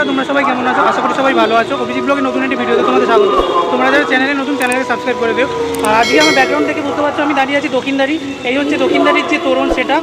বন্ধুরা তোমরা সবাই কেমন আছো আশা করি সবাই ভালো আছো অভিজিৎ ব্লগে নতুন একটি ভিডিওতে তোমাদের স্বাগত তোমরা যারা চ্যানেলে নতুন চ্যানেলে সাবস্ক্রাইব করে দেবে আর আজকে আমার ব্যাকগ্রাউন্ড থেকে বুঝতে পারছো আমি দাঁড়িয়ে আছি দক্ষিণদারি এই হচ্ছে দক্ষিণদারির যে তোরণ সেটা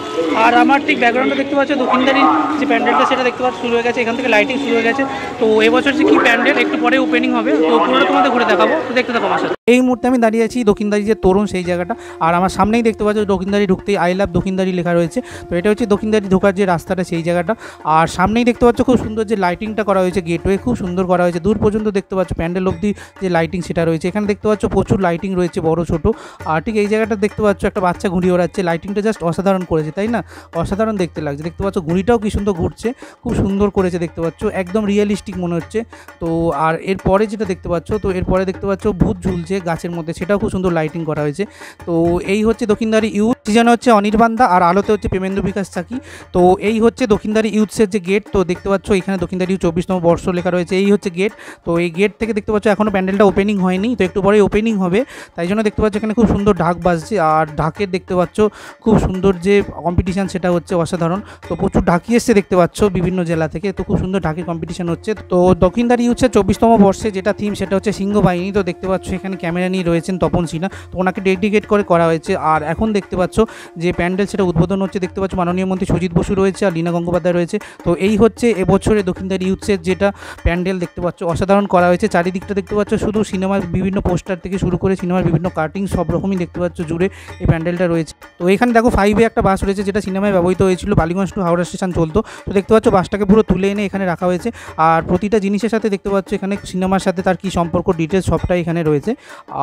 আর আমার ঠিক ব্যাকগ্রাউন্ডটা দেখতে পাচ্ছ দক্ষিণদারির যে প্যান্ডেলটা সেটা দেখতে পাচ্ছ শুরু হয়ে গেছে এখান থেকে লাইটিং শুরু হয়ে গেছে তো এবছর যে কি প্যান্ডেল একটু পরে ওপেনিং হবে তো পুরোটা তোমাদের ঘুরে দেখাবো তো দেখতে থাকো আমার এই মুহূর্তে আমি দাঁড়িয়ে আছি দক্ষিণদারি যে তোরণ সেই জায়গাটা আর আমার সামনেই দেখতে পাচ্ছ দক্ষিণদারি ঢুকতেই আই লাভ দক্ষিণদারি লেখা রয়েছে তো এটা হচ্ছে দক্ষিণদারি ঢোকার যে রাস্তাটা সেই জায়গাটা আর সামনেই দেখতে পাচ্ছ খুব সুন্দর যে লাইটিংটা করা হয়েছে গেটওয়ে খুব সুন্দর করা হয়েছে দূর পর্যন্ত দেখতে পাচ্ছ প্যান্ডেল অব্দি যে লাইটিং সেটা রয়েছে এখানে দেখতে পাচ্ছ প্রচুর লাইটিং রয়েছে বড় ছোট আর ঠিক এই জায়গাটা দেখতে পাচ্ছ একটা বাচ্চা ঘুরিয়ে ওড়াচ্ছে লাইটিংটা জাস্ট অসাধারণ করেছে তাই না অসাধারণ দেখতে লাগছে দেখতে পাচ্ছ ঘুড়িটাও কি সুন্দর ঘুরছে খুব সুন্দর করেছে দেখতে পাচ্ছ একদম রিয়েলিস্টিক মনে হচ্ছে তো আর এরপরে যেটা দেখতে পাচ্ছ তো এরপরে দেখতে পাচ্ছ ভূত ঝুলছে গাছের মধ্যে সেটাও খুব সুন্দর লাইটিং করা হয়েছে তো এই হচ্ছে দক্ষিণদারি ইউথ ডিজাইন হচ্ছে অনির্বাণদা আর আলোতে হচ্ছে প্রেমেন্দ্র বিকাশ চাকি তো এই হচ্ছে দক্ষিণদারি ইউথসের যে গেট তো দেখতে পাচ্ছ এখানে দক্ষিণদারি চব্বিশতম বর্ষ লেখা রয়েছে এই হচ্ছে গেট তো এই গেট থেকে দেখতে পাচ্ছ এখনও প্যান্ডেলটা ওপেনিং হয়নি তো একটু পরে ওপেনিং হবে তাই জন্য দেখতে পাচ্ছ এখানে খুব সুন্দর ঢাক বাজছে আর ঢাকের দেখতে পাচ্ছ খুব সুন্দর যে কম্পিটিশান সেটা হচ্ছে অসাধারণ তো প্রচুর ঢাকি এসছে দেখতে পাচ্ছ বিভিন্ন জেলা থেকে তো খুব সুন্দর ঢাকের কম্পিটিশান হচ্ছে তো দক্ষিণদারি ইউথসের চব্বিশতম বর্ষে যেটা থিম সেটা হচ্ছে সিংহ বাহিনী তো দেখতে পাচ্ছ এখানে ক্যামেরা নিয়ে রয়েছেন তপন সিনহা তো ওনাকে ডেডিকেট করে করা হয়েছে আর এখন দেখতে পাচ্ছ পাচ্ছ যে প্যান্ডেল সেটা উদ্বোধন হচ্ছে দেখতে পাচ্ছ মাননীয় মন্ত্রী সুজিত বসু রয়েছে আর লীনা গঙ্গোপাধ্যায় রয়েছে তো এই হচ্ছে এবছরে দক্ষিণদার ইউথসের যেটা প্যান্ডেল দেখতে পাচ্ছ অসাধারণ করা হয়েছে চারিদিকটা দেখতে পাচ্ছ শুধু সিনেমার বিভিন্ন পোস্টার থেকে শুরু করে সিনেমার বিভিন্ন কাটিং সব রকমই দেখতে পাচ্ছ জুড়ে এই প্যান্ডেলটা রয়েছে তো এখানে দেখো ফাইভে একটা বাস রয়েছে যেটা সিনেমায় ব্যবহৃত হয়েছিল বালিগঞ্জ টু হাওড়া স্টেশন চলতো তো দেখতে পাচ্ছ বাসটাকে পুরো তুলে এনে এখানে রাখা হয়েছে আর প্রতিটা জিনিসের সাথে দেখতে পাচ্ছ এখানে সিনেমার সাথে তার কী সম্পর্ক ডিটেলস সবটাই এখানে রয়েছে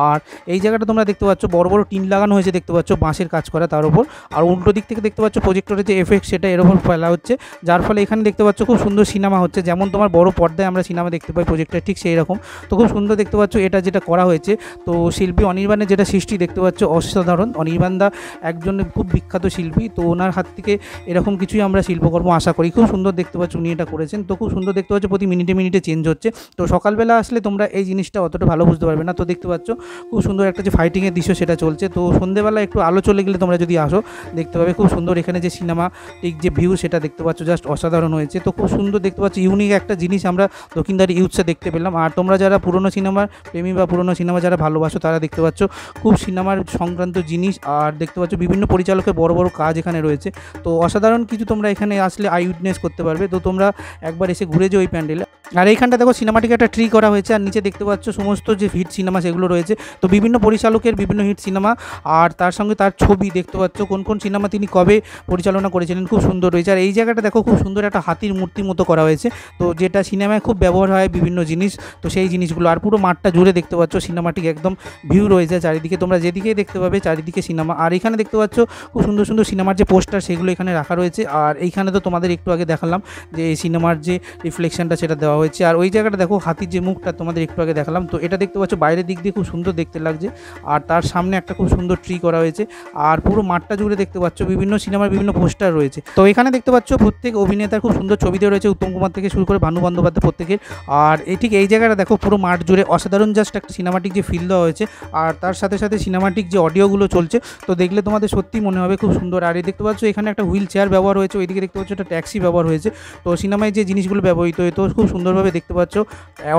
আর এই জায়গাটা তোমরা দেখতে পাচ্ছ বড় বড় টিন লাগানো হয়েছে দেখতে পাচ্ছ বাঁশের কাজ করা ক্যামেরা তার উপর আর উল্টো দিক থেকে দেখতে পাচ্ছ প্রজেক্টরের যে এফেক্ট সেটা এর উপর ফেলা হচ্ছে যার ফলে এখানে দেখতে পাচ্ছ খুব সুন্দর সিনেমা হচ্ছে যেমন তোমার বড় পর্দায় আমরা সিনেমা দেখতে পাই প্রজেক্টর ঠিক সেই রকম তো খুব সুন্দর দেখতে পাচ্ছ এটা যেটা করা হয়েছে তো শিল্পী অনির্বাণের যেটা সৃষ্টি দেখতে পাচ্ছ অসাধারণ অনির্বাণদা একজন খুব বিখ্যাত শিল্পী তো ওনার হাত থেকে এরকম কিছুই আমরা শিল্পকর্ম আশা করি খুব সুন্দর দেখতে পাচ্ছ উনি এটা করেছেন তো খুব সুন্দর দেখতে পাচ্ছ প্রতি মিনিটে মিনিটে চেঞ্জ হচ্ছে তো সকালবেলা আসলে তোমরা এই জিনিসটা অতটা ভালো বুঝতে পারবে না তো দেখতে পাচ্ছ খুব সুন্দর একটা যে ফাইটিংয়ের দৃশ্য সেটা চলছে তো সন্ধেবেলা একটু আলো চলে গেলে তোমরা তোমরা যদি আসো দেখতে পাবে খুব সুন্দর এখানে যে সিনেমা ঠিক যে ভিউ সেটা দেখতে পাচ্ছ জাস্ট অসাধারণ হয়েছে তো খুব সুন্দর দেখতে পাচ্ছ ইউনিক একটা জিনিস আমরা দক্ষিণদারি ইউথসে দেখতে পেলাম আর তোমরা যারা পুরনো সিনেমার প্রেমী বা পুরনো সিনেমা যারা ভালোবাসো তারা দেখতে পাচ্ছ খুব সিনেমার সংক্রান্ত জিনিস আর দেখতে পাচ্ছ বিভিন্ন পরিচালকের বড় বড় কাজ এখানে রয়েছে তো অসাধারণ কিছু তোমরা এখানে আসলে আই উইটনেস করতে পারবে তো তোমরা একবার এসে ঘুরে যে ওই প্যান্ডেলে আর এইখানটা দেখো সিনেমাটিকে একটা ট্রি করা হয়েছে আর নিচে দেখতে পাচ্ছ সমস্ত যে হিট সিনেমা সেগুলো রয়েছে তো বিভিন্ন পরিচালকের বিভিন্ন হিট সিনেমা আর তার সঙ্গে তার ছবি দেখতে পাচ্ছ কোন কোন সিনেমা তিনি কবে পরিচালনা করেছিলেন খুব সুন্দর রয়েছে আর এই জায়গাটা দেখো খুব সুন্দর একটা হাতির মূর্তির মতো করা হয়েছে তো যেটা সিনেমায় খুব ব্যবহার হয় বিভিন্ন জিনিস তো সেই জিনিসগুলো আর পুরো মাঠটা জুড়ে দেখতে পাচ্ছ সিনেমাটি একদম ভিউ রয়েছে চারিদিকে তোমরা যেদিকে দেখতে পাবে চারিদিকে সিনেমা আর এখানে দেখতে পাচ্ছ খুব সুন্দর সুন্দর সিনেমার যে পোস্টার সেগুলো এখানে রাখা রয়েছে আর এইখানে তো তোমাদের একটু আগে দেখালাম যে সিনেমার যে রিফ্লেকশনটা সেটা দেওয়া হয়েছে আর ওই জায়গাটা দেখো হাতির যে মুখটা তোমাদের একটু আগে দেখালাম তো এটা দেখতে পাচ্ছ বাইরের দিক দিয়ে খুব সুন্দর দেখতে লাগছে আর তার সামনে একটা খুব সুন্দর ট্রি করা হয়েছে আর পুরো মাঠটা জুড়ে দেখতে পাচ্ছ বিভিন্ন সিনেমার বিভিন্ন পোস্টার রয়েছে তো এখানে দেখতে পাচ্ছ প্রত্যেক অভিনেতার খুব সুন্দর ছবিতে রয়েছে উত্তম কুমার থেকে শুরু করে ভানু বন্দ্যোপাধ্যায় প্রত্যেকের আর এই ঠিক এই জায়গাটা দেখো পুরো মাঠ জুড়ে অসাধারণ জাস্ট একটা সিনেমাটিক যে ফিল দেওয়া হয়েছে আর তার সাথে সাথে সিনেমাটিক যে অডিওগুলো চলছে তো দেখলে তোমাদের সত্যি মনে হবে খুব সুন্দর আর এই দেখতে পাচ্ছ এখানে একটা হুইল চেয়ার ব্যবহার হয়েছে ওইদিকে দেখতে পাচ্ছ একটা ট্যাক্সি ব্যবহার হয়েছে তো সিনেমায় যে জিনিসগুলো ব্যবহৃত তো খুব সুন্দরভাবে দেখতে পাচ্ছ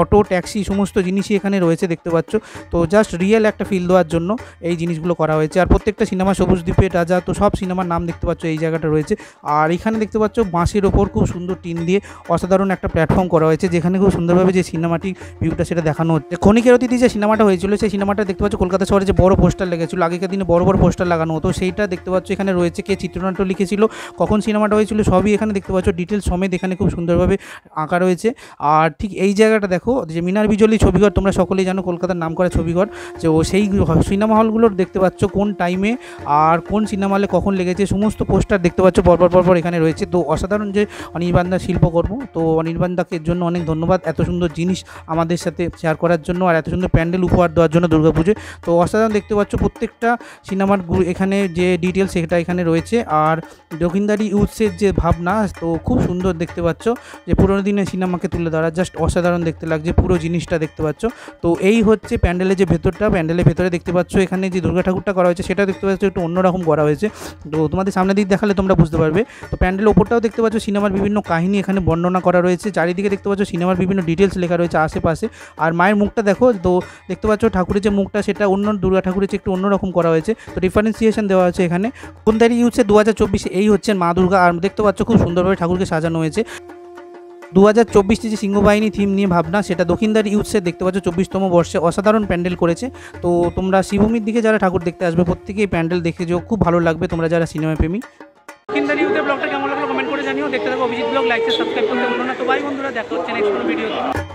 অটো ট্যাক্সি সমস্ত জিনিসই এখানে রয়েছে দেখতে পাচ্ছ তো জাস্ট রিয়েল একটা ফিল দেওয়ার জন্য এই জিনিসগুলো করা হয়েছে আর প্রত্যেকটা সিনেমা সবুজ সবুজ দ্বীপে রাজা তো সব সিনেমার নাম দেখতে পাচ্ছ এই জায়গাটা রয়েছে আর এখানে দেখতে পাচ্ছ বাঁশের ওপর খুব সুন্দর টিন দিয়ে অসাধারণ একটা প্ল্যাটফর্ম করা হয়েছে যেখানে খুব সুন্দরভাবে যে সিনেমাটি ভিউটা সেটা দেখানো হচ্ছে ক্ষণিকের অতিথি যে সিনেমাটা হয়েছিল সেই সিনেমাটা দেখতে পাচ্ছ কলকাতা শহরে যে বড় পোস্টার লেগেছিল আগেকার দিনে বড় বড় পোস্টার লাগানো হতো সেইটা দেখতে পাচ্ছ এখানে রয়েছে কে চিত্রনাট্য লিখেছিল কখন সিনেমাটা হয়েছিল সবই এখানে দেখতে পাচ্ছ ডিটেলস সমেত এখানে খুব সুন্দরভাবে আঁকা রয়েছে আর ঠিক এই জায়গাটা দেখো যে মিনার বিজলি ছবিঘর তোমরা সকলেই জানো কলকাতার নাম করা ছবিঘর যে ও সেই সিনেমা হলগুলোর দেখতে পাচ্ছ কোন টাইমে আর কোন সিনেমা হলে কখন লেগেছে সমস্ত পোস্টার দেখতে পাচ্ছ পরপর পরপর এখানে রয়েছে তো অসাধারণ যে অনির্বাণদা শিল্পকর্ম তো অনির্বাণদাকে জন্য অনেক ধন্যবাদ এত সুন্দর জিনিস আমাদের সাথে শেয়ার করার জন্য আর এত সুন্দর প্যান্ডেল উপহার দেওয়ার জন্য দুর্গাপুজো তো অসাধারণ দেখতে পাচ্ছ প্রত্যেকটা সিনেমার এখানে যে ডিটেলস সেটা এখানে রয়েছে আর দক্ষিণদারি ইউথসের যে ভাবনা তো খুব সুন্দর দেখতে পাচ্ছ যে পুরোনো দিনের সিনেমাকে তুলে ধরা জাস্ট অসাধারণ দেখতে লাগছে পুরো জিনিসটা দেখতে পাচ্ছ তো এই হচ্ছে প্যান্ডেলের যে ভেতরটা প্যান্ডেলের ভেতরে দেখতে পাচ্ছ এখানে যে দুর্গা ঠাকুরটা করা হয়েছে সেটা দেখতে পাচ্ছ একটু অন্য অন্যরকম করা হয়েছে তো তোমাদের সামনে দিক দেখালে তোমরা বুঝতে পারবে তো প্যান্ডেল ওপরটাও দেখতে পাচ্ছ সিনেমার বিভিন্ন কাহিনী এখানে বর্ণনা করা রয়েছে চারিদিকে দেখতে পাচ্ছ সিনেমার বিভিন্ন ডিটেলস লেখা রয়েছে আশেপাশে আর মায়ের মুখটা দেখো তো দেখতে পাচ্ছ ঠাকুরের যে মুখটা সেটা অন্য দুর্গা ঠাকুরের যে একটু অন্যরকম করা হয়েছে তো ডিফারেন্সিয়েশন দেওয়া আছে এখানে কোন তারিখ হচ্ছে দু হাজার চব্বিশে এই হচ্ছে মা দুর্গা আর দেখতে পাচ্ছ খুব সুন্দরভাবে ঠাকুরকে সাজানো হয়েছে দু হাজার চব্বিশটি যে সিংহবাহিনী থিম নিয়ে ভাবনা সেটা দক্ষিণদারি ইউথসে দেখতে পাচ্ছ চব্বিশতম বর্ষে অসাধারণ প্যান্ডেল করেছে তো তোমরা শিবভূমির দিকে যারা ঠাকুর দেখতে আসবে প্রত্যেকেই প্যান্ডেল দেখে যেও খুব ভালো লাগবে তোমরা যারা সিনেমা প্রেমী দক্ষিণদার ইউথের ব্লগটা কেমন লাগলো কমেন্ট করে জানিও দেখতে থাকো অভিজিৎ ব্লগ লাইক সাবস্ক্রাইব করতে বলো না তো ভাই বন্ধুরা দেখা হচ্ছে নেক্সট ভিডিও